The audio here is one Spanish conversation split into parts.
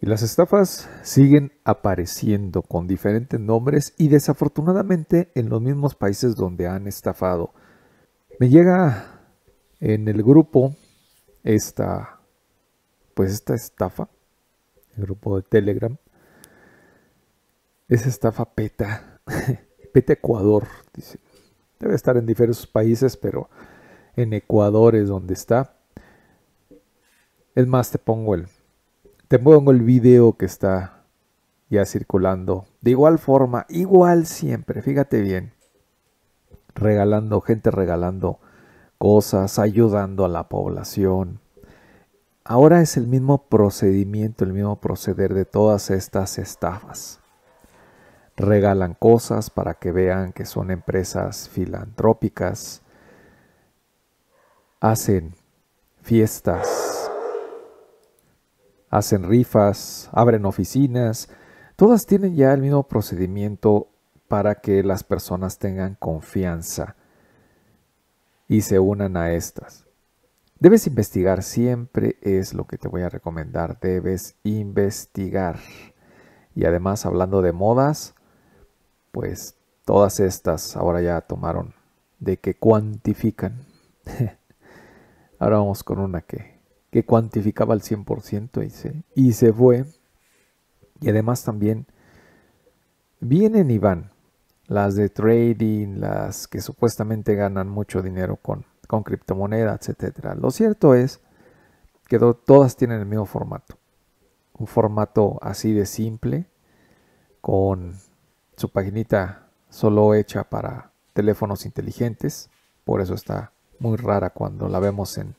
Y las estafas siguen apareciendo con diferentes nombres y desafortunadamente en los mismos países donde han estafado. Me llega en el grupo esta pues esta estafa, el grupo de Telegram. Es estafa PETA, PETA Ecuador, dice. Debe estar en diversos países, pero en Ecuador es donde está. Es más, te pongo el, te pongo el video que está ya circulando. De igual forma, igual siempre, fíjate bien. Regalando, gente regalando cosas, ayudando a la población. Ahora es el mismo procedimiento, el mismo proceder de todas estas estafas. Regalan cosas para que vean que son empresas filantrópicas. Hacen fiestas hacen rifas, abren oficinas, todas tienen ya el mismo procedimiento para que las personas tengan confianza y se unan a estas. Debes investigar, siempre es lo que te voy a recomendar, debes investigar. Y además hablando de modas, pues todas estas ahora ya tomaron de que cuantifican. ahora vamos con una que que cuantificaba al 100% y se, y se fue. Y además también vienen y van las de trading, las que supuestamente ganan mucho dinero con, con etc. Lo cierto es que todas tienen el mismo formato. Un formato así de simple, con su paginita solo hecha para teléfonos inteligentes. Por eso está muy rara cuando la vemos en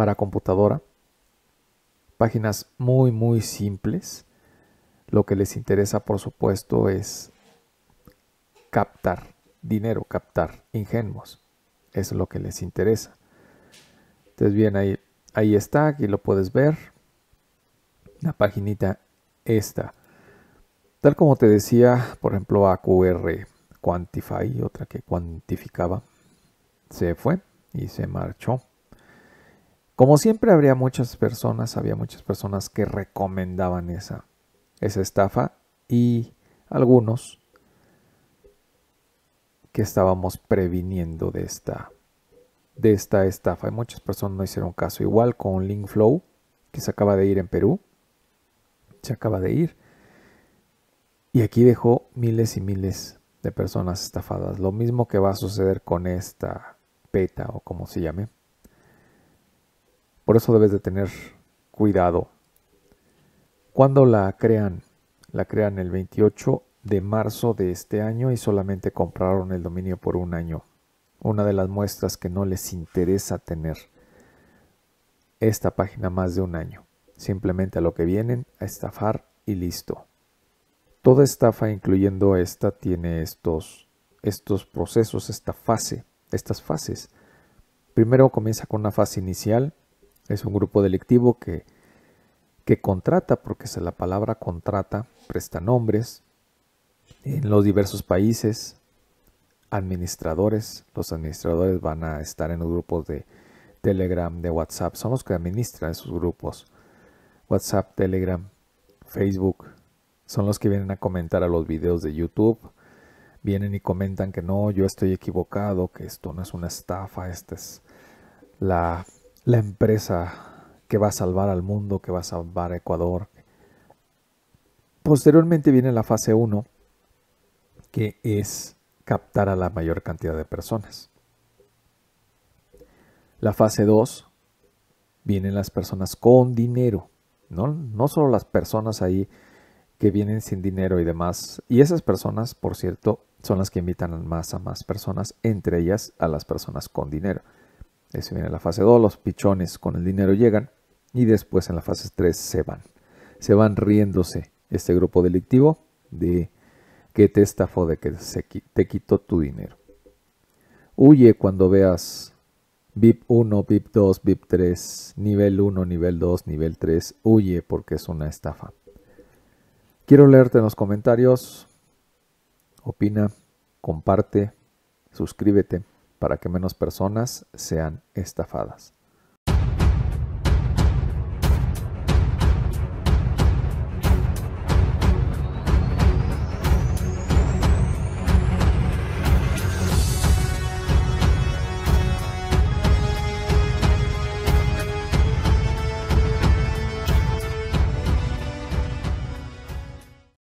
para computadora. Páginas muy, muy simples. Lo que les interesa, por supuesto, es captar dinero, captar ingenuos. Es lo que les interesa. Entonces, bien, ahí, ahí está, aquí lo puedes ver. La paginita esta. Tal como te decía, por ejemplo, AQR Quantify, otra que cuantificaba, se fue y se marchó. Como siempre habría muchas personas, había muchas personas que recomendaban esa, esa estafa y algunos que estábamos previniendo de esta, de esta estafa. Y muchas personas no hicieron caso. Igual con Linkflow, que se acaba de ir en Perú. Se acaba de ir. Y aquí dejó miles y miles de personas estafadas. Lo mismo que va a suceder con esta PETA o como se llame por eso debes de tener cuidado. Cuando la crean? La crean el 28 de marzo de este año y solamente compraron el dominio por un año. Una de las muestras que no les interesa tener esta página más de un año. Simplemente a lo que vienen, a estafar y listo. Toda estafa, incluyendo esta, tiene estos, estos procesos, esta fase, estas fases. Primero comienza con una fase inicial es un grupo delictivo que, contrata, porque es la palabra contrata, presta nombres en los diversos países, administradores. Los administradores van a estar en los grupos de Telegram, de WhatsApp. Son los que administran esos grupos. WhatsApp, Telegram, Facebook. Son los que vienen a comentar a los videos de YouTube. Vienen y comentan que no, yo estoy equivocado, que esto no es una estafa, esta es la la empresa que va a salvar al mundo, que va a salvar a Ecuador. Posteriormente viene la fase 1, que es captar a la mayor cantidad de personas. La fase 2 vienen las personas con dinero, ¿no? no solo las personas ahí que vienen sin dinero y demás. Y esas personas, por cierto, son las que invitan más a más personas, entre ellas a las personas con dinero. Eso viene en la fase 2, los pichones con el dinero llegan y después en la fase 3 se van. Se van riéndose este grupo delictivo de que te estafó, de que te quitó tu dinero. Huye cuando veas VIP 1, VIP 2, VIP 3, nivel 1, nivel 2, nivel 3. Huye porque es una estafa. Quiero leerte en los comentarios. Opina, comparte, suscríbete para que menos personas sean estafadas.